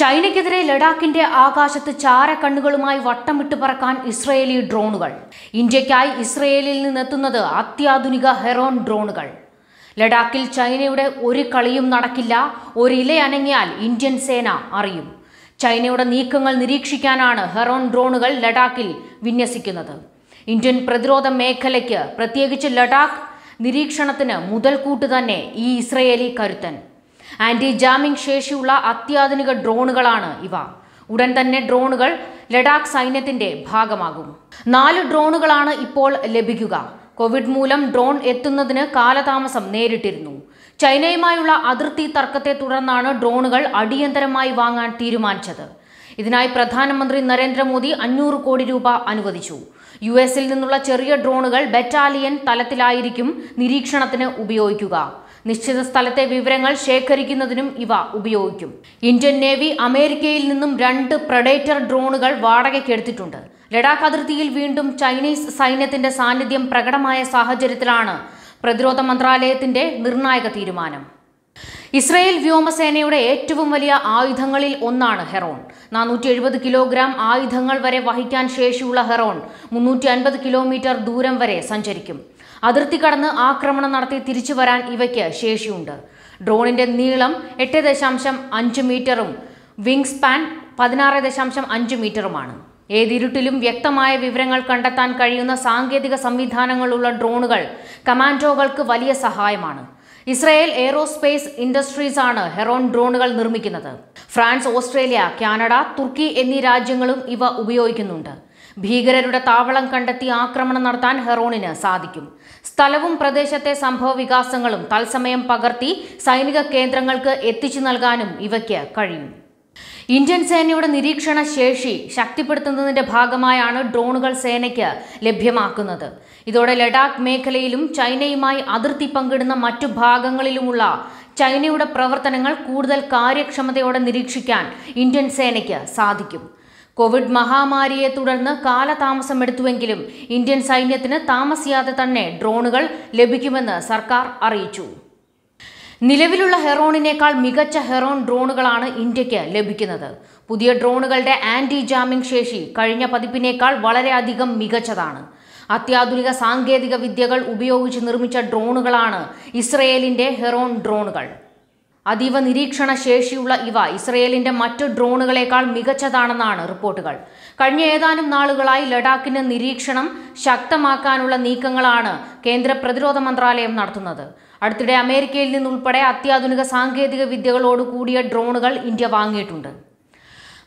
ചൈനയ്ക്കെതിരെ ലഡാക്കിന്റെ ആകാശത്ത് ചാരക്കണ്ണുകളുമായി വട്ടമിട്ട് പറക്കാൻ ഇസ്രയേലി ഡ്രോണുകൾ ഇന്ത്യയ്ക്കായി ഇസ്രയേലിൽ നിന്നെത്തുന്നത് അത്യാധുനിക ഹെറോൺ ഡ്രോണുകൾ ലഡാക്കിൽ ചൈനയുടെ ഒരു കളിയും നടക്കില്ല ഒരില അനങ്ങിയാൽ ഇന്ത്യൻ സേന അറിയും ചൈനയുടെ നീക്കങ്ങൾ നിരീക്ഷിക്കാനാണ് ഹെറോൺ ഡ്രോണുകൾ ലഡാക്കിൽ വിന്യസിക്കുന്നത് ഇന്ത്യൻ പ്രതിരോധ മേഖലയ്ക്ക് പ്രത്യേകിച്ച് ലഡാക്ക് നിരീക്ഷണത്തിന് മുതൽക്കൂട്ട് തന്നെ ഈ ഇസ്രയേലി കരുത്തൻ ആന്റി ജാമിംഗ് ശേഷിയുള്ള അത്യാധുനിക ഡ്രോണുകളാണ് ഇവ ഉടൻ തന്നെ ഡ്രോണുകൾ ലഡാക്ക് സൈന്യത്തിന്റെ ഭാഗമാകും നാല് ഡ്രോണുകളാണ് ഇപ്പോൾ ലഭിക്കുക കോവിഡ് മൂലം ഡ്രോൺ എത്തുന്നതിന് കാലതാമസം നേരിട്ടിരുന്നു ചൈനയുമായുള്ള അതിർത്തി തർക്കത്തെ തുടർന്നാണ് ഡ്രോണുകൾ അടിയന്തരമായി വാങ്ങാൻ തീരുമാനിച്ചത് ഇതിനായി പ്രധാനമന്ത്രി നരേന്ദ്രമോദി അഞ്ഞൂറ് കോടി രൂപ അനുവദിച്ചു യു എസിൽ നിന്നുള്ള ചെറിയ ഡ്രോണുകൾ ബറ്റാലിയൻ തലത്തിലായിരിക്കും നിരീക്ഷണത്തിന് ഉപയോഗിക്കുക നിശ്ചിത സ്ഥലത്തെ വിവരങ്ങൾ ശേഖരിക്കുന്നതിനും ഇവ ഉപയോഗിക്കും ഇന്ത്യൻ നേവി അമേരിക്കയിൽ നിന്നും രണ്ട് പ്രഡേറ്റർ ഡ്രോണുകൾ വാടകയ്ക്കെടുത്തിട്ടുണ്ട് ലഡാക്ക് അതിർത്തിയിൽ വീണ്ടും ചൈനീസ് സൈന്യത്തിന്റെ സാന്നിധ്യം പ്രകടമായ സാഹചര്യത്തിലാണ് പ്രതിരോധ മന്ത്രാലയത്തിന്റെ നിർണായക തീരുമാനം ഇസ്രയേൽ വ്യോമസേനയുടെ ഏറ്റവും വലിയ ആയുധങ്ങളിൽ ഒന്നാണ് ഹെറോൺ നാനൂറ്റി എഴുപത് കിലോഗ്രാം ആയുധങ്ങൾ വരെ വഹിക്കാൻ ശേഷിയുള്ള ഹെറോൺ മുന്നൂറ്റി അൻപത് കിലോമീറ്റർ ദൂരം വരെ സഞ്ചരിക്കും അതിർത്തി കടന്ന് ആക്രമണം നടത്തി തിരിച്ചു വരാൻ ഇവയ്ക്ക് ശേഷിയുണ്ട് ഡ്രോണിന്റെ നീളം എട്ട് ദശാംശം അഞ്ച് മീറ്ററും വിങ് സ്പാൻ പതിനാറ് ദശാംശം അഞ്ച് മീറ്ററുമാണ് ഏതിരുട്ടിലും വ്യക്തമായ വിവരങ്ങൾ കണ്ടെത്താൻ കഴിയുന്ന സാങ്കേതിക സംവിധാനങ്ങളുള്ള ഡ്രോണുകൾ കമാൻഡോകൾക്ക് വലിയ സഹായമാണ് ഇസ്രായേൽ എയ്റോസ്പേസ് ഇൻഡസ്ട്രീസ് ആണ് ഹെറോൺ ഡ്രോണുകൾ നിർമ്മിക്കുന്നത് ഫ്രാൻസ് ഓസ്ട്രേലിയ കാനഡ തുർക്കി എന്നീ രാജ്യങ്ങളും ഇവ ഉപയോഗിക്കുന്നുണ്ട് ഭീകരരുടെ താവളം കണ്ടെത്തി ആക്രമണം നടത്താൻ ഹെറോണിന് സാധിക്കും സ്ഥലവും പ്രദേശത്തെ സംഭവ വികാസങ്ങളും തത്സമയം പകർത്തി സൈനിക കേന്ദ്രങ്ങൾക്ക് എത്തിച്ചു നൽകാനും ഇവയ്ക്ക് കഴിയും ഇന്ത്യൻ സേനയുടെ നിരീക്ഷണ ശേഷി ശക്തിപ്പെടുത്തുന്നതിന്റെ ഭാഗമായാണ് ഡ്രോണുകൾ സേനയ്ക്ക് ലഭ്യമാക്കുന്നത് ഇതോടെ ലഡാക്ക് മേഖലയിലും ചൈനയുമായി അതിർത്തി പങ്കിടുന്ന മറ്റു ഭാഗങ്ങളിലുമുള്ള ചൈനയുടെ പ്രവർത്തനങ്ങൾ കൂടുതൽ കാര്യക്ഷമതയോടെ നിരീക്ഷിക്കാൻ ഇന്ത്യൻ സേനയ്ക്ക് സാധിക്കും കോവിഡ് മഹാമാരിയെ തുടർന്ന് കാലതാമസം എടുത്തുവെങ്കിലും ഇന്ത്യൻ സൈന്യത്തിന് താമസിയാതെ തന്നെ ഡ്രോണുകൾ ലഭിക്കുമെന്ന് സർക്കാർ അറിയിച്ചു നിലവിലുള്ള ഹെറോണിനേക്കാൾ മികച്ച ഹെറോൺ ഡ്രോണുകളാണ് ഇന്ത്യക്ക് ലഭിക്കുന്നത് പുതിയ ഡ്രോണുകളുടെ ആന്റി ജാമിംഗ് ശേഷി കഴിഞ്ഞ പതിപ്പിനേക്കാൾ വളരെയധികം മികച്ചതാണ് അത്യാധുനിക സാങ്കേതിക വിദ്യകൾ ഉപയോഗിച്ച് നിർമ്മിച്ച ഡ്രോണുകളാണ് ഇസ്രയേലിൻ്റെ ഹെറോൺ ഡ്രോണുകൾ അതീവ നിരീക്ഷണ ശേഷിയുള്ള ഇവ ഇസ്രയേലിന്റെ മറ്റു ഡ്രോണുകളേക്കാൾ മികച്ചതാണെന്നാണ് റിപ്പോർട്ടുകൾ കഴിഞ്ഞ ഏതാനും നാളുകളായി ലഡാക്കിന് നിരീക്ഷണം ശക്തമാക്കാനുള്ള നീക്കങ്ങളാണ് കേന്ദ്ര പ്രതിരോധ മന്ത്രാലയം നടത്തുന്നത് അടുത്തിടെ അമേരിക്കയിൽ നിന്നുൾപ്പെടെ അത്യാധുനിക സാങ്കേതിക വിദ്യകളോട് കൂടിയ ഡ്രോണുകൾ ഇന്ത്യ വാങ്ങിയിട്ടുണ്ട്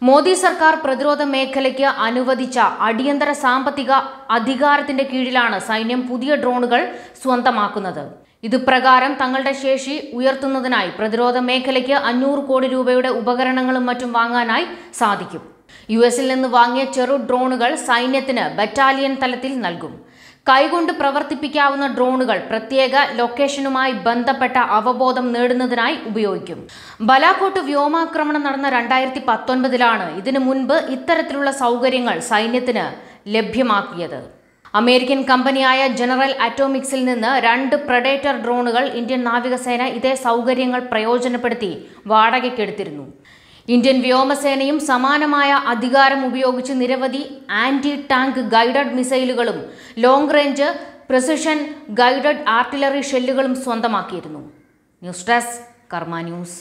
മോദി സർക്കാർ പ്രതിരോധ മേഖലയ്ക്ക് അനുവദിച്ച അടിയന്തര സാമ്പത്തിക അധികാരത്തിന്റെ കീഴിലാണ് സൈന്യം പുതിയ ഡ്രോണുകൾ സ്വന്തമാക്കുന്നത് ഇതുപ്രകാരം തങ്ങളുടെ ശേഷി ഉയർത്തുന്നതിനായി പ്രതിരോധ മേഖലയ്ക്ക് അഞ്ഞൂറ് കോടി രൂപയുടെ ഉപകരണങ്ങളും മറ്റും വാങ്ങാനായി സാധിക്കും യു എസിൽ നിന്ന് വാങ്ങിയ ചെറു ഡ്രോണുകൾ സൈന്യത്തിന് ബറ്റാലിയൻ തലത്തിൽ നൽകും കൈകൊണ്ട് പ്രവർത്തിപ്പിക്കാവുന്ന ഡ്രോണുകൾ പ്രത്യേക ലൊക്കേഷനുമായി ബന്ധപ്പെട്ട അവബോധം നേടുന്നതിനായി ഉപയോഗിക്കും ബലാക്കോട്ട് വ്യോമാക്രമണം നടന്ന രണ്ടായിരത്തി പത്തൊൻപതിലാണ് ഇതിനു മുൻപ് ഇത്തരത്തിലുള്ള സൗകര്യങ്ങൾ സൈന്യത്തിന് ലഭ്യമാക്കിയത് അമേരിക്കൻ കമ്പനിയായ ജനറൽ അറ്റോമിക്സിൽ നിന്ന് രണ്ട് പ്രഡേറ്റർ ഡ്രോണുകൾ ഇന്ത്യൻ നാവികസേന ഇതേ സൗകര്യങ്ങൾ പ്രയോജനപ്പെടുത്തി വാടകയ്ക്കെടുത്തിരുന്നു ഇന്ത്യൻ വ്യോമസേനയും സമാനമായ അധികാരം ഉപയോഗിച്ച് നിരവധി ആന്റി ടാങ്ക് ഗൈഡഡ് മിസൈലുകളും long range precision guided artillery ഷെല്ലുകളും സ്വന്തമാക്കിയിരുന്നു ന്യൂസ് ഡെസ്ക് കർമ്മ ന്യൂസ്